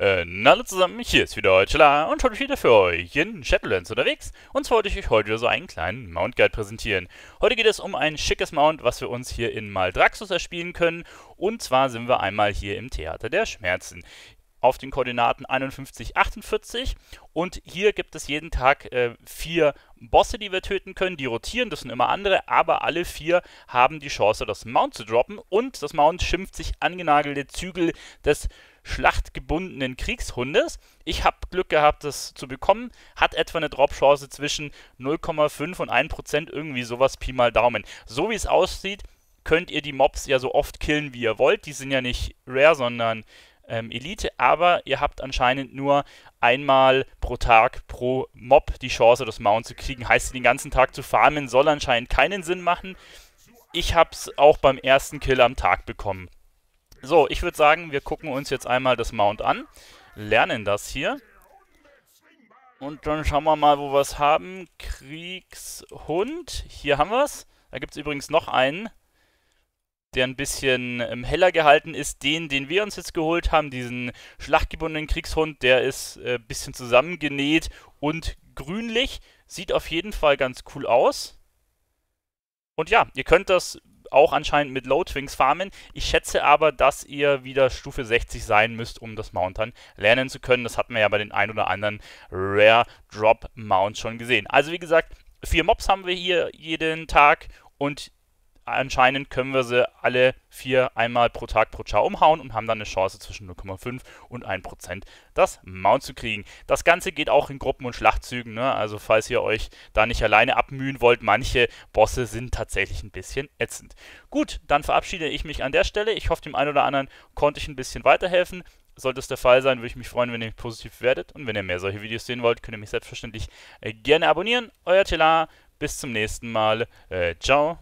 Äh, hallo zusammen, hier ist wieder Heuchela und heute wieder für euch in Shadowlands unterwegs. Und zwar wollte ich euch heute so einen kleinen Mount Guide präsentieren. Heute geht es um ein schickes Mount, was wir uns hier in Maldraxus erspielen können. Und zwar sind wir einmal hier im Theater der Schmerzen auf den Koordinaten 51, 48. Und hier gibt es jeden Tag äh, vier Bosse, die wir töten können. Die rotieren, das sind immer andere, aber alle vier haben die Chance, das Mount zu droppen. Und das Mount schimpft sich angenagelte Zügel des schlachtgebundenen Kriegshundes. Ich habe Glück gehabt, das zu bekommen. Hat etwa eine Drop-Chance zwischen 0,5 und 1%, irgendwie sowas Pi mal Daumen. So wie es aussieht, könnt ihr die Mobs ja so oft killen, wie ihr wollt. Die sind ja nicht rare, sondern ähm, Elite. Aber ihr habt anscheinend nur einmal pro Tag pro Mob die Chance, das Mount zu kriegen. Heißt, den ganzen Tag zu farmen soll anscheinend keinen Sinn machen. Ich habe es auch beim ersten Kill am Tag bekommen. So, ich würde sagen, wir gucken uns jetzt einmal das Mount an, lernen das hier. Und dann schauen wir mal, wo wir es haben. Kriegshund, hier haben wir es. Da gibt es übrigens noch einen, der ein bisschen ähm, heller gehalten ist. Den, den wir uns jetzt geholt haben, diesen schlachtgebundenen Kriegshund, der ist ein äh, bisschen zusammengenäht und grünlich. Sieht auf jeden Fall ganz cool aus. Und ja, ihr könnt das auch anscheinend mit Low Twings farmen. Ich schätze aber, dass ihr wieder Stufe 60 sein müsst, um das Mount dann lernen zu können. Das hat man ja bei den ein oder anderen Rare Drop Mounts schon gesehen. Also wie gesagt, vier Mobs haben wir hier jeden Tag und anscheinend können wir sie alle vier einmal pro Tag pro Char umhauen und haben dann eine Chance zwischen 0,5 und 1% das Mount zu kriegen. Das Ganze geht auch in Gruppen und Schlachtzügen, ne? also falls ihr euch da nicht alleine abmühen wollt, manche Bosse sind tatsächlich ein bisschen ätzend. Gut, dann verabschiede ich mich an der Stelle. Ich hoffe, dem einen oder anderen konnte ich ein bisschen weiterhelfen. Sollte es der Fall sein, würde ich mich freuen, wenn ihr mich positiv werdet. Und wenn ihr mehr solche Videos sehen wollt, könnt ihr mich selbstverständlich äh, gerne abonnieren. Euer Tela, bis zum nächsten Mal. Äh, ciao